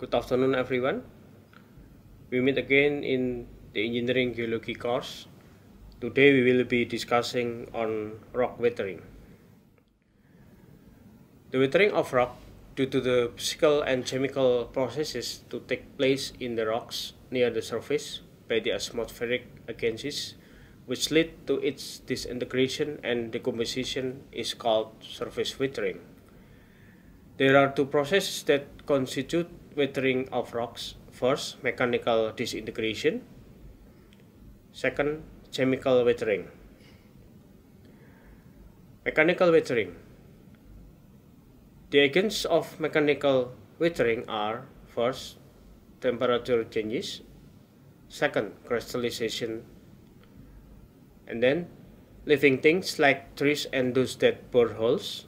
Good afternoon everyone. We meet again in the engineering geology course. Today we will be discussing on rock weathering. The weathering of rock due to the physical and chemical processes to take place in the rocks near the surface by the atmospheric agencies which lead to its disintegration and decomposition is called surface weathering. There are two processes that constitute Weathering of rocks. First, mechanical disintegration. Second, chemical weathering. Mechanical weathering. The agents of mechanical weathering are first, temperature changes, second, crystallization, and then living things like trees and those that bore holes,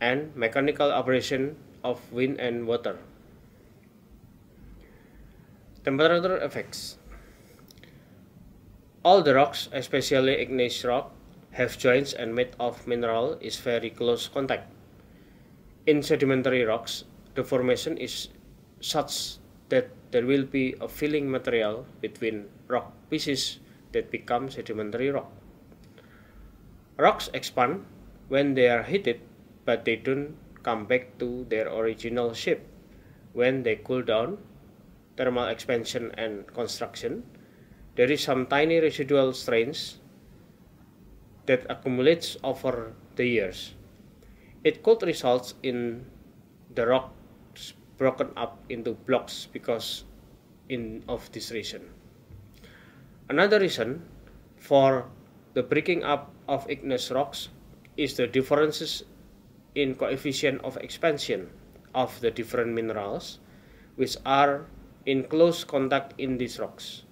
and mechanical operation of wind and water. Temperature effects. All the rocks, especially igneous rock, have joints and made of mineral is very close contact. In sedimentary rocks, the formation is such that there will be a filling material between rock pieces that become sedimentary rock. Rocks expand when they are heated, but they don't come back to their original shape. When they cool down, thermal expansion and construction, there is some tiny residual strains that accumulates over the years. It could result in the rocks broken up into blocks because in of this reason. Another reason for the breaking up of igneous rocks is the differences in coefficient of expansion of the different minerals which are in close contact in these rocks.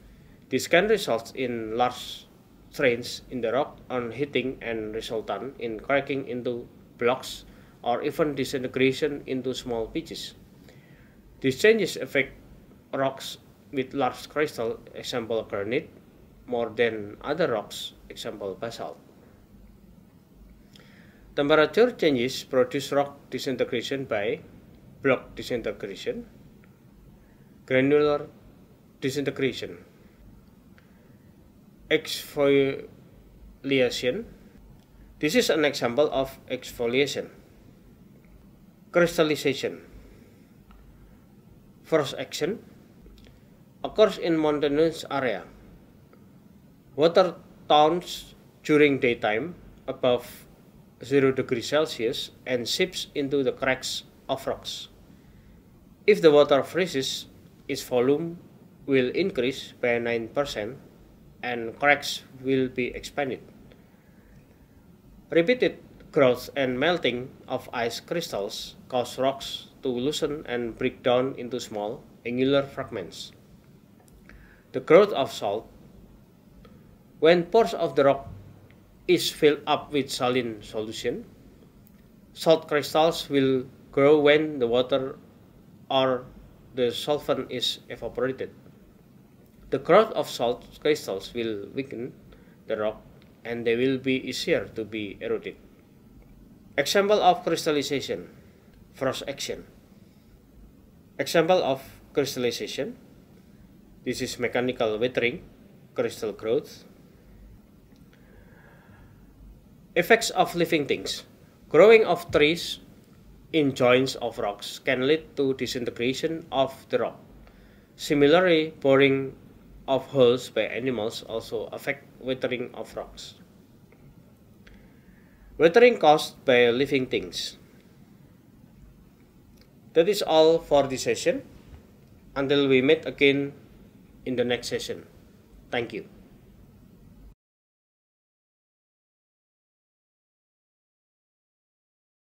This can result in large strains in the rock on heating and resultant in cracking into blocks or even disintegration into small pieces. These changes affect rocks with large crystal, example granite, more than other rocks, example basalt. Temperature changes produce rock disintegration by block disintegration, granular disintegration exfoliation this is an example of exfoliation crystallization first action occurs in mountainous area water towns during daytime above 0 degrees Celsius and seeps into the cracks of rocks. If the water freezes, its volume will increase by 9% and cracks will be expanded. Repeated growth and melting of ice crystals cause rocks to loosen and break down into small, angular fragments. The growth of salt When pores of the rock is filled up with saline solution, salt crystals will grow when the water or the solvent is evaporated. The growth of salt crystals will weaken the rock and they will be easier to be eroded. Example of crystallization, frost action. Example of crystallization, this is mechanical weathering, crystal growth. Effects of living things, growing of trees in joints of rocks can lead to disintegration of the rock. Similarly, boring of holes by animals also affect weathering of rocks. Weathering caused by living things. That is all for this session. Until we meet again in the next session. Thank you.